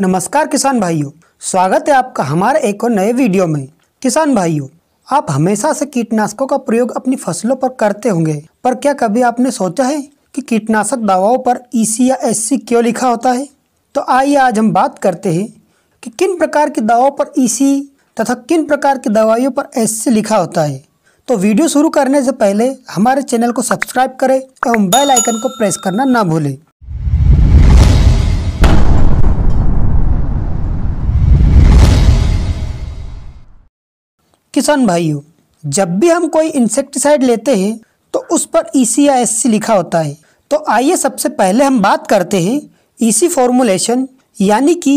नमस्कार किसान भाइयों स्वागत है आपका हमारे एक और नए वीडियो में किसान भाइयों आप हमेशा से कीटनाशकों का प्रयोग अपनी फसलों पर करते होंगे पर क्या कभी आपने सोचा है कि कीटनाशक दवाओं पर ई e या एस क्यों लिखा होता है तो आइए आज हम बात करते हैं कि किन प्रकार की दवाओं पर ई e तथा किन प्रकार की दवाइयों पर एस लिखा होता है तो वीडियो शुरू करने से पहले हमारे चैनल को सब्सक्राइब करें एवं बेल आइकन को प्रेस करना ना भूलें किसान भाइयों जब भी हम कोई इंसेक्टिसाइड लेते हैं तो उस पर ई सी या एस सी लिखा होता है तो आइए सबसे पहले हम बात करते हैं ईसी सी फॉर्मुलेशन यानी कि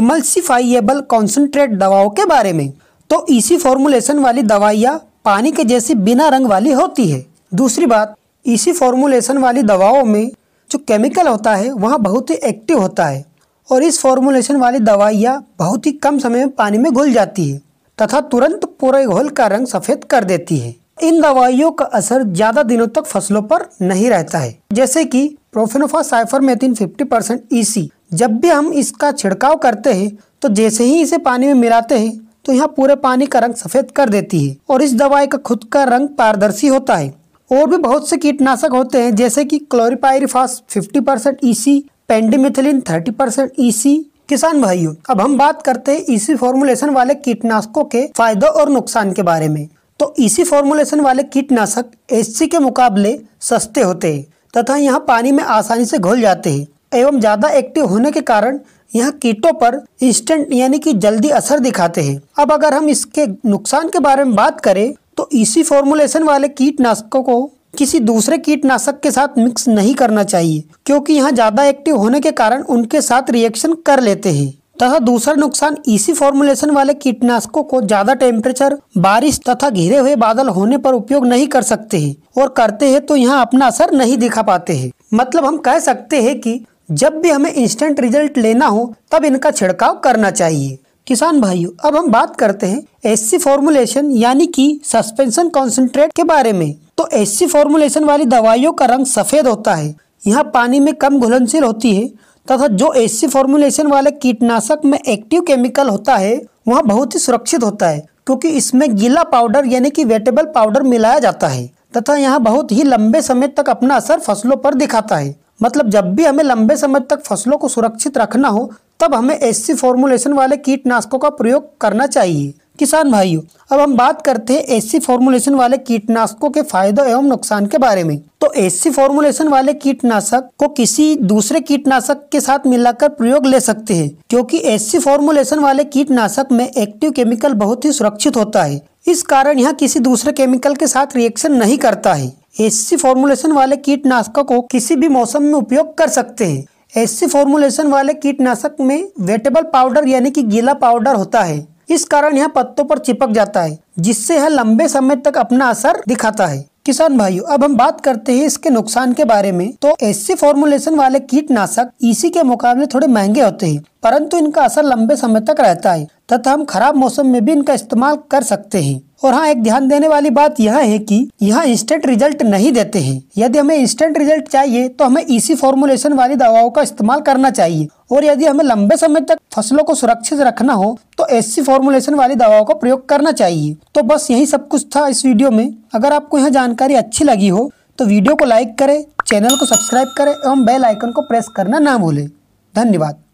इमल्सिफाइएबल कॉन्सेंट्रेट दवाओं के बारे में तो ईसी सी फॉर्मुलेशन वाली दवाइयाँ पानी के जैसी बिना रंग वाली होती है दूसरी बात ईसी सी फॉर्मुलेशन वाली दवाओं में जो केमिकल होता है वह बहुत ही एक्टिव होता है और इस फॉर्मुलेशन वाली दवाइयाँ बहुत ही कम समय में पानी में घुल जाती है तथा तुरंत पूरे घोल का रंग सफ़ेद कर देती है इन दवाइयों का असर ज़्यादा दिनों तक फसलों पर नहीं रहता है जैसे कि प्रोफेनोफा मेथिन फिफ्टी परसेंट ई e जब भी हम इसका छिड़काव करते हैं तो जैसे ही इसे पानी में मिलाते हैं तो यहाँ पूरे पानी का रंग सफ़ेद कर देती है और इस दवाई का खुद का रंग पारदर्शी होता है और भी बहुत से कीटनाशक होते हैं जैसे कि chlorpyrifos 50 percent EC e C pendimethalin thirty percent EC e किसान भाइयों अब हम बात करते हैं इसी फॉर्मुलेशन वाले कीटनाशकों के फायदों और नुकसान के बारे में तो इसी फॉर्मुलेशन वाले कीटनाशक एस के मुकाबले सस्ते होते हैं तथा यहाँ पानी में आसानी से घुल जाते हैं एवं ज़्यादा एक्टिव होने के कारण यह कीटों पर इंस्टेंट यानी कि जल्दी असर दिखाते हैं अब अगर हम इसके नुकसान के बारे में बात करें तो इसी फॉर्मुलेशन वाले कीटनाशकों को किसी दूसरे कीटनाशक के साथ मिक्स नहीं करना चाहिए क्योंकि यहाँ ज़्यादा एक्टिव होने के कारण उनके साथ रिएक्शन कर लेते हैं तथा दूसरा नुकसान इसी फॉर्मुलेशन वाले कीटनाशकों को ज्यादा टेम्परेचर बारिश तथा घिरे हुए बादल होने पर उपयोग नहीं कर सकते हैं और करते हैं तो यहाँ अपना असर नहीं दिखा पाते हैं मतलब हम कह सकते हैं कि जब भी हमें इंस्टेंट रिजल्ट लेना हो तब इनका छिड़काव करना चाहिए किसान भाइयों अब हम बात करते हैं एससी फॉर्मुलेशन यानी कि सस्पेंशन कॉन्सेंट्रेट के बारे में तो ऐसी फॉर्मुलेशन वाली दवाइयों का रंग सफ़ेद होता है यहाँ पानी में कम घुलनशील होती है तथा जो ऐसी फॉर्मुलेशन वाले कीटनाशक में एक्टिव केमिकल होता है वह बहुत ही सुरक्षित होता है क्योंकि इसमें गीला पाउडर यानी कि वेटेबल पाउडर मिलाया जाता है तथा यहाँ बहुत ही लंबे समय तक अपना असर फसलों पर दिखाता है मतलब जब भी हमें लंबे समय तक फसलों को सुरक्षित रखना हो तब हमें ऐसी फॉर्मुलेशन वाले कीटनाशकों का प्रयोग करना चाहिए किसान भाइयों अब हम बात करते हैं एसी फॉर्मुलेशन वाले कीटनाशकों के फायदों एवं नुकसान के बारे में तो एसी फॉर्मुलेशन वाले कीटनाशक को किसी दूसरे कीटनाशक के साथ मिलाकर प्रयोग ले सकते हैं क्योंकि एसी फॉर्मुलेशन वाले कीटनाशक में एक्टिव केमिकल बहुत ही सुरक्षित होता है इस कारण यह किसी दूसरे केमिकल के साथ रिएक्शन नहीं करता है एसी फॉर्मुलेशन वाले कीटनाशकों को किसी भी मौसम में उपयोग कर सकते हैं एसी फॉर्मुलेशन वाले कीटनाशक में वेटेबल पाउडर यानी कि गीला पाउडर होता है इस कारण यह पत्तों पर चिपक जाता है जिससे यह लंबे समय तक अपना असर दिखाता है किसान भाइयों अब हम बात करते हैं इसके नुकसान के बारे में तो ऐसे फॉर्मुलेशन वाले कीटनाशक इसी के मुकाबले थोड़े महंगे होते हैं परंतु इनका असर लंबे समय तक रहता है तथा हम खराब मौसम में भी इनका इस्तेमाल कर सकते हैं और हाँ एक ध्यान देने वाली बात यह है कि यह इंस्टेंट रिजल्ट नहीं देते हैं यदि हमें इंस्टेंट रिजल्ट चाहिए तो हमें इसी फॉर्मुलेशन वाली दवाओं का इस्तेमाल करना चाहिए और यदि हमें लंबे समय तक फसलों को सुरक्षित रखना हो तो ऐसी फॉर्मुलेशन वाली दवाओं का प्रयोग करना चाहिए तो बस यही सब कुछ था इस वीडियो में अगर आपको यह जानकारी अच्छी लगी हो तो वीडियो को लाइक करे चैनल को सब्सक्राइब करें एवं बेल आइकन को प्रेस करना ना भूलें धन्यवाद